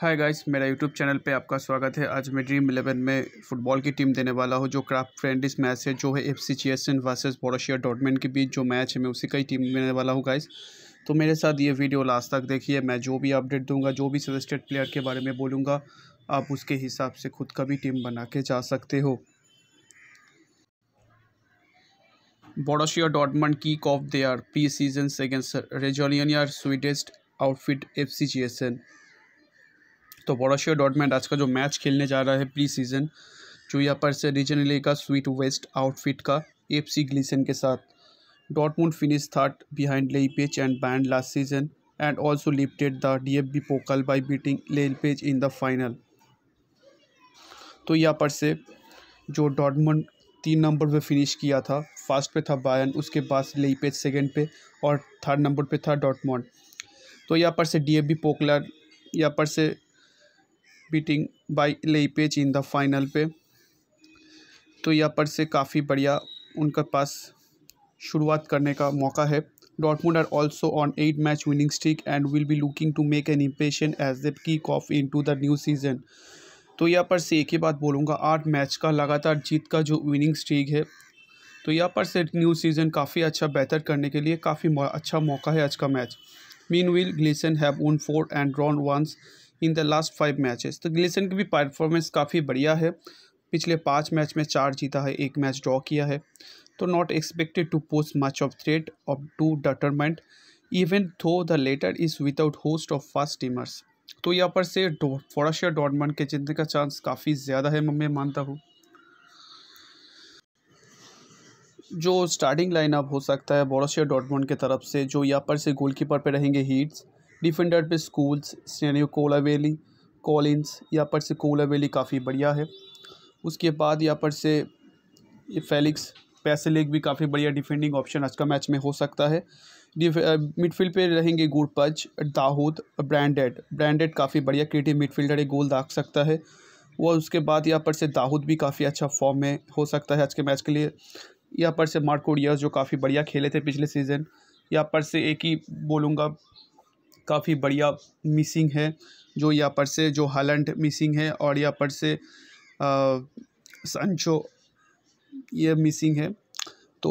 हाय guys मेरा YouTube channel पे आपका स्वागत है आज मैं ड्रीम इलेवन में फुटबॉल की टीम देने वाला हूँ जो क्राफ्ट फ्रेंड इस मैच है जो है F C S N versus Borussia Dortmund के बीच जो मैच है मैं उसी का ही टीम देने वाला हूँ गाइस तो मेरे साथ ये वीडियो लास्ट तक देखिए मैं जो भी अपडेट दूंगा जो भी सजेस्टेड प्लेयर के बारे में बोलूँगा आप उसके हिसाब से खुद का भी टीम बना के जा सकते हो बोडोशिया डॉटमेंट की of the R P season second रेजोलियन या स्वीटेस्ट आउटफिट एफ सी तो बोरोशिया डॉटमेंट आज का जो मैच खेलने जा रहा है प्री सीजन जो यहाँ पर से रीजनले का स्वीट वेस्ट आउटफिट का एफ सी ग्लीसन के साथ Dortmund finish third behind Leipzig and बैंड last season and also lifted the D F B Pokal by beating Leipzig in the final तो यहाँ पर से जो डॉटमुंड तीन नंबर पे फिनिश किया था फर्स्ट पे था बायन उसके बाद पेज सेकेंड पे और थर्ड नंबर पे था डॉटमंड तो यहाँ पर से डी एफ बी पोकलर यहाँ पर से beating by Leipzig in the final पे तो यहाँ पर से काफ़ी बढ़िया उनके पास शुरुआत करने का मौका है are also on eight match winning stick and will be looking to make an impression as they kick off in to the new season तो यहाँ पर से एक ही बात बोलूँगा आठ मैच का लगातार जीत का जो विनिंग स्ट्रीक है तो यहाँ पर से न्यू सीज़न काफ़ी अच्छा बेहतर करने के लिए काफ़ी अच्छा मौका है आज का मैच मीन विल ग्लीसन have won four and drawn once in the last five matches तो ग्लिसन की भी परफॉर्मेंस काफ़ी बढ़िया है पिछले पाँच मैच में चार जीता है एक मैच ड्रॉ किया है तो not expected to pose much of threat of to Dortmund even though the latter is without host of first teamers तो यहाँ पर से फोराशिया डॉटमन के जीतने का चांस काफ़ी ज़्यादा है मैं मानता हूँ जो स्टार्टिंग लाइनअप हो सकता है बोरोशिया डॉटमंड की तरफ से जो यहाँ पर से गोलकीपर पे रहेंगे हीट्स डिफरेंट पे स्कूल्स स्टेनियो कोला वैली कॉलिन्स यहाँ पर से कोला वैली काफ़ी बढ़िया है उसके बाद यहाँ पर से फेलिक्स पैसे लेक भी काफ़ी बढ़िया डिफेंडिंग ऑप्शन आज का मैच में हो सकता है मिडफील्ड पे रहेंगे गुरपज दाहूद ब्रांडेड ब्रांडेड काफ़ी बढ़िया क्रिएटिव मिडफील्डर एक गोल दाग सकता है वह उसके बाद यहाँ पर से दाहूद भी काफ़ी अच्छा फॉर्म में हो सकता है आज के मैच के लिए यहाँ पर से मार्कोडियस जो काफ़ी बढ़िया खेले थे पिछले सीज़न यहाँ पर से एक ही बोलूँगा काफ़ी बढ़िया मिसिंग है जो यहाँ पर से जो हालंट मिसिंग है और यहाँ पर से संचो ये मिसिंग है तो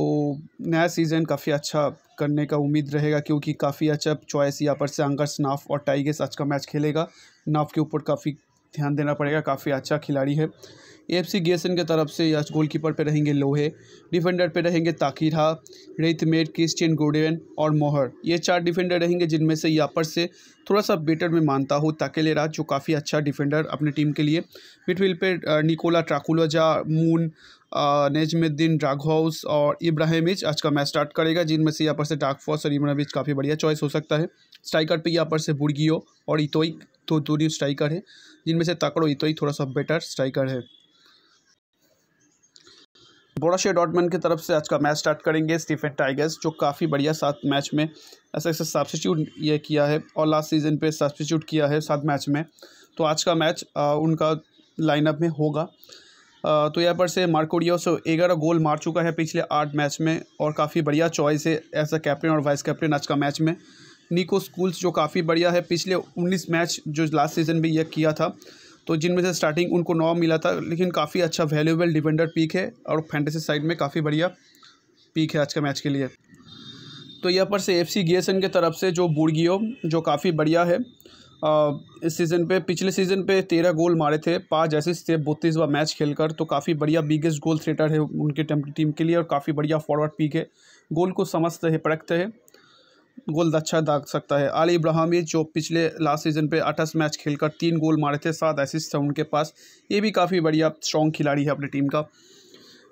नया सीज़न काफ़ी अच्छा करने का उम्मीद रहेगा क्योंकि काफ़ी अच्छा चॉइस यहाँ पर से अंगर्स नाफ और टाइगर्स आज का मैच खेलेगा नाफ के ऊपर काफ़ी ध्यान देना पड़ेगा काफ़ी अच्छा खिलाड़ी है एफ सी गेसन की तरफ से या गोलकीपर पे रहेंगे लोहे डिफेंडर पे रहेंगे ताकिरा रेथमेट क्रिस्टियन गोडेन और मोहर ये चार डिफेंडर रहेंगे जिनमें से यापर से थोड़ा सा बेटर मैं मानता हूँ ताकेले राज जो काफ़ी अच्छा डिफेंडर अपने टीम के लिए मिडफील्ड पे निकोला ट्राकुलोजा मून नेजमुद्दीन ड्रागहाउस और इब्राहिमिच आज का मैच स्टार्ट करेगा जिनमें से यहाँ पर से डाकफॉस और इब्राहिमिच काफ़ी बढ़िया चॉइस हो सकता है स्ट्राइकर पे यहाँ पर से बुर्गियो और इतोई तो दोनों स्ट्राइकर है जिनमें से ताकड़ो इतोई थोड़ा सा बेटर स्ट्राइकर है बोराशे डॉटमैन की तरफ से आज का मैच स्टार्ट करेंगे स्टीफन टाइगर्स जो काफ़ी बढ़िया सात मैच में ऐसा ऐसा सब्सिट्यूट ये किया है और लास्ट सीजन पे सब्सटीट्यूट किया है सात मैच में तो आज का मैच आ, उनका लाइनअप में होगा आ, तो यहाँ पर से मार्कोडियो से ग्यारह गोल मार चुका है पिछले आठ मैच में और काफ़ी बढ़िया चॉइस है एज अ कैप्टन और वाइस कैप्टन आज का मैच में निको स्कूल्स जो काफ़ी बढ़िया है पिछले उन्नीस मैच जो लास्ट सीजन भी यह किया था तो जिनमें से स्टार्टिंग उनको नौ मिला था लेकिन काफ़ी अच्छा वैल्यूएबल डिफेंडर पीक है और फैंटेसी साइड में काफ़ी बढ़िया पीक है आज के मैच के लिए तो यहाँ पर से एफ सी के तरफ से जो बुड़गियो जो काफ़ी बढ़िया है आ, इस सीज़न पे पिछले सीज़न पे तेरह गोल मारे थे पाँच ऐसे थे बत्तीस बार मैच खेलकर तो काफ़ी बढ़िया बिगेस्ट गोल थ्रेटर है उनके टीम के लिए और काफ़ी बढ़िया फॉरवर्ड पीक है गोल को समझते हैं परखते हैं गोल अच्छा दाग सकता है आली इब्राहिमी जो पिछले लास्ट सीजन पे अट्ठाईस मैच खेलकर तीन गोल मारे थे सात एसिस्ट थे उनके पास ये भी काफ़ी बढ़िया स्ट्रॉन्ग खिलाड़ी है अपनी टीम का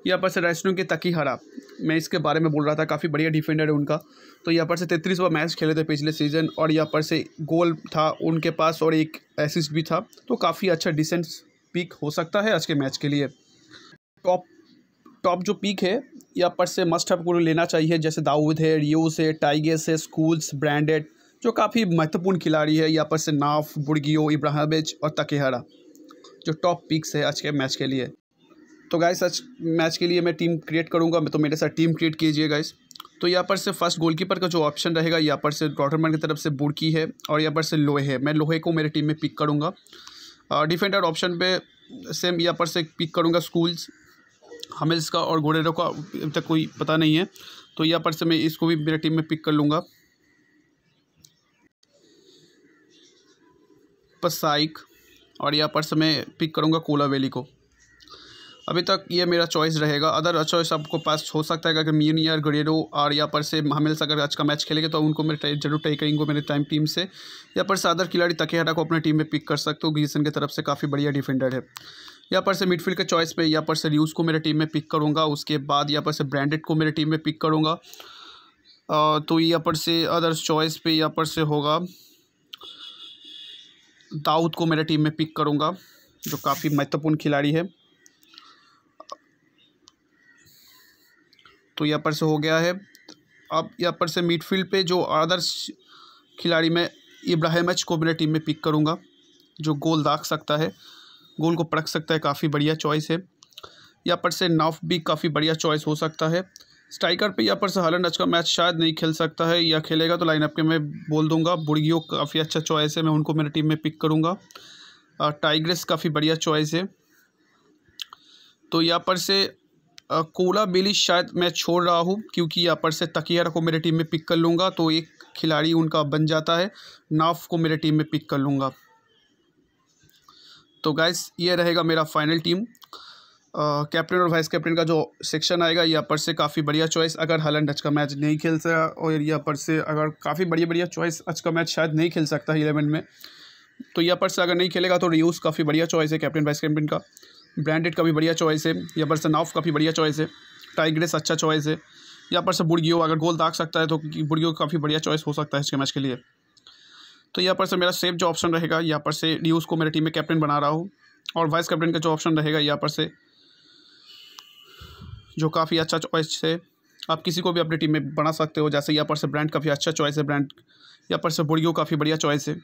यहाँ पर से रैसनू के तकी हरा मैं इसके बारे में बोल रहा था काफ़ी बढ़िया डिफेंडर है उनका तो यहाँ पर से तैंतीस बार मैच खेले थे पिछले सीजन और यहाँ पर से गोल था उनके पास और एक एसिस्ट भी था तो काफ़ी अच्छा डिसेंट पिक हो सकता है आज के मैच के लिए टॉप टॉप जो पिक है या पर से मस्ट हैव को लेना चाहिए जैसे दाऊद है रियूस है टाइगर्स है स्कूल्स ब्रांडेड जो काफ़ी महत्वपूर्ण खिलाड़ी है या पर से नाफ बुर्गियो इब्राहिमिच और तकेहरा जो टॉप पिक्स है आज के मैच के लिए तो गाइस आज मैच के लिए मैं टीम क्रिएट करूँगा तो मेरे साथ टीम क्रिएट कीजिए गाइस तो यहाँ पर से फर्स्ट गोलकीपर का जो ऑप्शन रहेगा यहाँ पर से डॉटरमैन की तरफ से बुड़की है और यहाँ पर से लोहे है मैं लोहे को मेरे टीम में पिक करूँगा डिफेंडर ऑप्शन पे सेम यहाँ पर से पिक करूँगा स्कूल्स हमें इसका और गोडेरो का अब तक कोई पता नहीं है तो यहाँ पर से मैं इसको भी मेरे टीम में पिक कर लूँगा पसाइक और यहाँ पर से मैं पिक करूँगा कोला वैली को अभी तक ये मेरा चॉइस रहेगा अदर चॉइस आपको पास हो सकता है अगर मीन या ग्रेडो और यहाँ पर से हमेल्स अगर आज का मैच खेलेंगे तो उनको मैं जरूर ट्राई करेंगे मेरे टाइम टीम से यहाँ पर से अदर खिलाड़ी तकेहरा को अपने टीम में पिक कर सकते हो ग्रीसन की तरफ से काफ़ी बढ़िया डिफेंडर है यहाँ पर से मिडफील्ड के चॉइस पे यहाँ पर से रियूज़ को मेरे टीम में पिक करूँगा उसके बाद यहाँ पर से ब्रांडेड को मेरे टीम में पिक करूँगा तो यहाँ पर से अदर्स चॉइस पे यहाँ पर से होगा दाऊद को मेरे टीम में पिक करूँगा जो काफ़ी महत्वपूर्ण खिलाड़ी है तो यहाँ पर से हो गया है अब यहाँ पर से मिडफील्ड पे जो अदर्स खिलाड़ी में इब्राहिम एच को मेरे टीम में पिक करूँगा जो गोल दाग सकता है गोल को पड़क सकता है काफ़ी बढ़िया चॉइस है यहाँ पर से नाफ भी काफ़ी बढ़िया चॉइस हो सकता है स्ट्राइकर पे यहाँ पर से हलन आज का मैच शायद नहीं खेल सकता है या खेलेगा तो लाइनअप के मैं बोल दूंगा बुड़गियो काफ़ी अच्छा चॉइस है मैं उनको मेरी टीम में पिक करूँगा टाइग्रेस काफ़ी बढ़िया चॉइस है तो यहाँ पर से कोला बेली शायद मैं छोड़ रहा हूँ क्योंकि यहाँ पर से तकियारा को मेरे टीम में पिक कर लूँगा तो एक खिलाड़ी उनका बन जाता है नाफ को मेरे टीम में पिक कर लूँगा तो गाइस ये रहेगा मेरा फाइनल टीम कैप्टन और वाइस कैप्टन का जो सेक्शन आएगा ये अपर से काफ़ी बढ़िया चॉइस अगर हलन आज का मैच नहीं खेल सका और ये अपर से अगर काफ़ी बढ़िया बढ़िया चॉइस आज का मैच शायद नहीं खेल सकता इलेवन में तो ये अपर से अगर नहीं खेलेगा तो रियूज़ काफ़ी बढ़िया चॉइस है कैप्टन वाइस कैप्टन का ब्रांडेड का भी बढ़िया चॉइस है यहाँ पर से नाफ काफ़ी बढ़िया चॉइस है टाइग्रेस अच्छा चॉइस है यहाँ पर से बुड़गियो अगर गोल दाग सकता है तो बुड़गियो काफ़ी बढ़िया चॉइस हो सकता है इसके मैच के लिए तो यहाँ पर से मेरा सेफ जो ऑप्शन रहेगा यहाँ पर से ड्यूस को मेरे टीम में कैप्टन बना रहा हूँ और वाइस कैप्टन का जो ऑप्शन रहेगा यहाँ पर से जो काफ़ी अच्छा चॉइस है आप किसी को भी अपनी टीम में बना सकते हो जैसे यहाँ पर से ब्रांड काफ़ी अच्छा चॉइस है ब्रांड यहाँ पर से बुढ़ियों काफ़ी बढ़िया चॉइस है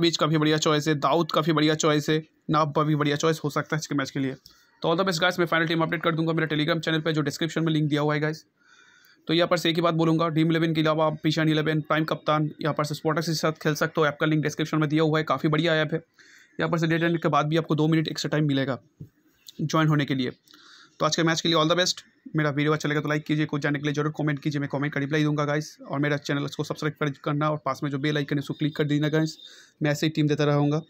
बीच काफ़ी बढ़िया चॉइस है दाऊद काफ़ी बढ़िया चॉइस है नाबा भी बढ़िया चॉइस हो सकता है इसके मैच के लिए तो ऑल द बेस्ट गाइस मैं फाइनल टीम अपडेट कर दूंगा मेरे टेलीग्राम चैनल पे जो डिस्क्रिप्शन में लिंक दिया हुआ है गाइस तो यहाँ पर से एक ही बात बोलूँगा टीम इलेवन के अलावा आप इलेवन प्राइम कप्तान यहाँ पर से के साथ खेल सकते हो ऐप का लिंक डिस्क्रिप्शन में दिया हुआ है काफ़ी बढ़िया ऐप है यहाँ पर से डेट एंड के बाद भी आपको दो मिनट एक्स्ट्रा टाइम मिलेगा ज्वाइन होने के लिए तो आज के मैच के लिए ऑल द बेस्ट मेरा वीडियो अच्छा लगे तो लाइक कीजिए कुछ जानने के लिए जरूर कमेंट कीजिए मैं कमेंट का रिप्लाई दूंगा गाइस और मेरा चैनल इसको सब्सक्राइब करना और पास में जो बेल आइकन है उसको क्लिक कर देना गाइस मैं ऐसे ही टीम देता रहूँगा